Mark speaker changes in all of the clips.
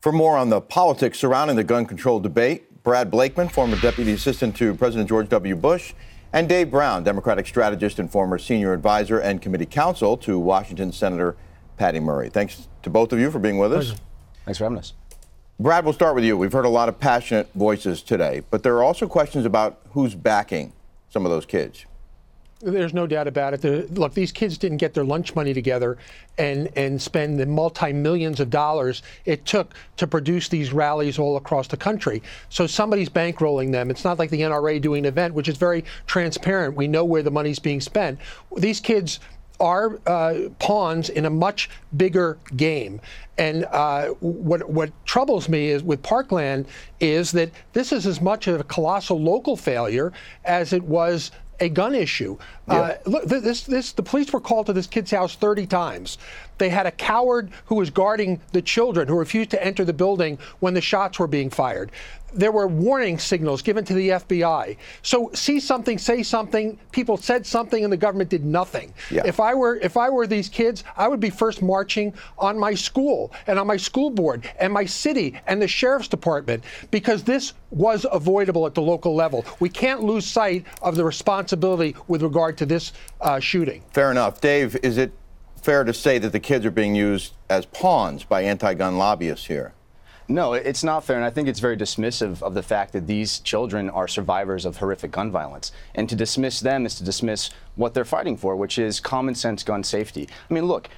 Speaker 1: For more on the politics surrounding the gun control debate, Brad Blakeman, former deputy assistant to President George W. Bush, and Dave Brown, Democratic strategist and former senior advisor and committee counsel to Washington Senator Patty Murray. Thanks to both of you for being with us. Thanks for having us. Brad, we'll start with you. We've heard a lot of passionate voices today, but there are also questions about who's backing some of those kids.
Speaker 2: There's no doubt about it. look, these kids didn't get their lunch money together and, and spend the multi millions of dollars it took to produce these rallies all across the country. So somebody's bankrolling them. It's not like the NRA doing an event, which is very transparent. We know where the money's being spent. These kids are uh, pawns in a much bigger game. And uh, what what troubles me is with Parkland is that this is as much of a colossal local failure as it was a gun issue. Yeah. Uh, look, this, this, the police were called to this kid's house 30 times. They had a coward who was guarding the children who refused to enter the building when the shots were being fired there were warning signals given to the FBI. So see something, say something. People said something, and the government did nothing. Yeah. If I were if I were these kids, I would be first marching on my school and on my school board and my city and the sheriff's department because this was avoidable at the local level. We can't lose sight of the responsibility with regard to this uh, shooting.
Speaker 1: Fair enough, Dave. Is it fair to say that the kids are being used as pawns by anti-gun lobbyists here?
Speaker 3: No, it's not fair, and I think it's very dismissive of the fact that these children are survivors of horrific gun violence. And to dismiss them is to dismiss what they're fighting for, which is common sense gun safety. I mean, look,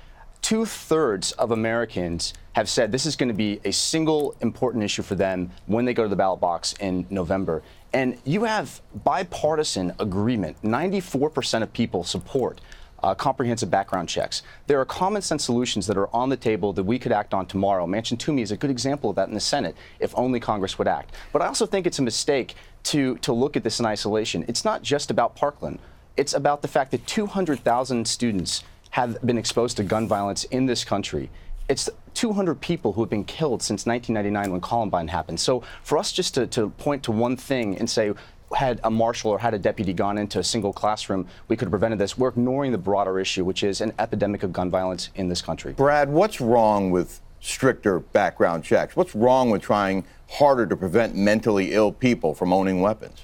Speaker 3: two thirds of Americans have said this is going to be a single important issue for them when they go to the ballot box in November. And you have bipartisan agreement. 94% of people support uh, comprehensive background checks. There are common sense solutions that are on the table that we could act on tomorrow. Manchin-Toomey is a good example of that in the Senate, if only Congress would act. But I also think it's a mistake to, to look at this in isolation. It's not just about Parkland. It's about the fact that 200,000 students have been exposed to gun violence in this country. It's 200 people who have been killed since 1999 when Columbine happened. So for us just to, to point to one thing and say had a marshal or had a deputy gone into a single classroom, we could have prevented this. We're ignoring the broader issue, which is an epidemic of gun violence in this country.
Speaker 1: Brad, what's wrong with stricter background checks? What's wrong with trying harder to prevent mentally ill people from owning weapons?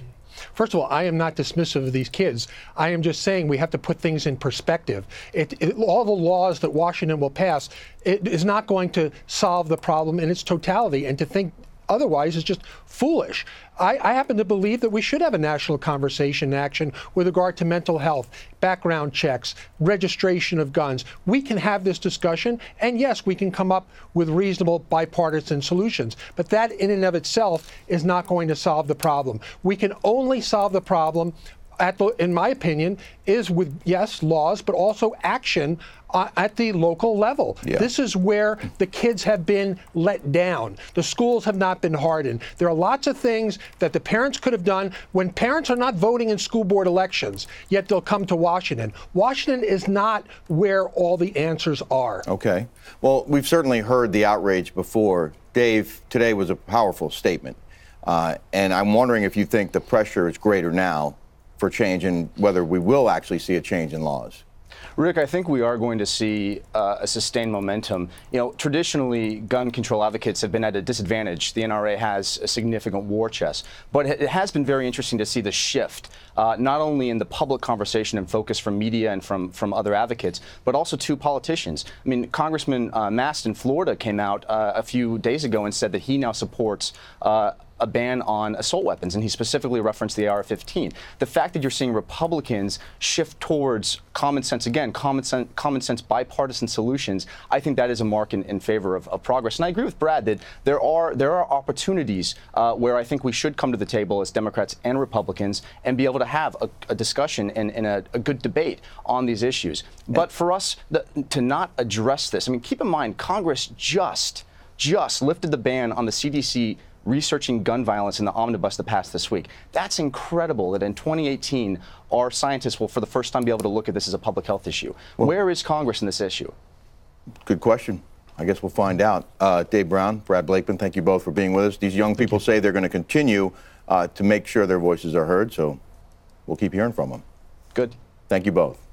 Speaker 2: First of all, I am not dismissive of these kids. I am just saying we have to put things in perspective. It, it, all the laws that Washington will pass it is not going to solve the problem in its totality. And to think otherwise is just foolish. I, I, happen to believe that we should have a national conversation and action with regard to mental health, background checks, registration of guns. We can have this discussion, and yes, we can come up with reasonable bipartisan solutions. But that, in and of itself, is not going to solve the problem. We can only solve the problem at the, in my opinion, is with yes laws, but also action uh, at the local level. Yeah. This is where the kids have been let down. The schools have not been hardened. There are lots of things that the parents could have done when parents are not voting in school board elections, yet they'll come to Washington. Washington is not where all the answers are.
Speaker 1: Okay. Well, we've certainly heard the outrage before. Dave, today was a powerful statement. Uh, and I'm wondering if you think the pressure is greater now for change and whether we will actually see a change in laws?
Speaker 3: Rick, I think we are going to see uh, a sustained momentum. You know, traditionally, gun control advocates have been at a disadvantage. The NRA has a significant war chest. But it has been very interesting to see the shift, uh, not only in the public conversation and focus from media and from, from other advocates, but also to politicians. I mean, Congressman uh, Mast in Florida came out uh, a few days ago and said that he now supports uh, a ban on assault weapons, and he specifically referenced the AR 15. The fact that you're seeing Republicans shift towards common sense again, common sense, common sense bipartisan solutions, I think that is a mark in, in favor of, of, progress. And I agree with Brad that there are, there are opportunities uh, where I think we should come to the table as Democrats and Republicans and be able to have a, a discussion and, and a, a, good debate on these issues. But for us the, to not address this, I mean, keep in mind, Congress just, just lifted the ban on the CDC researching gun violence in the omnibus that passed this week. That's incredible that in 2018, our scientists will, for the first time, be able to look at this as a public health issue. Well, Where is Congress in this issue? Good question. I guess we'll find out. Uh, Dave Brown, Brad Blakeman,
Speaker 1: thank you both for being with us. These young people say they're going to continue uh, to make sure their voices are heard, so we'll keep hearing from them. Good. Thank you both.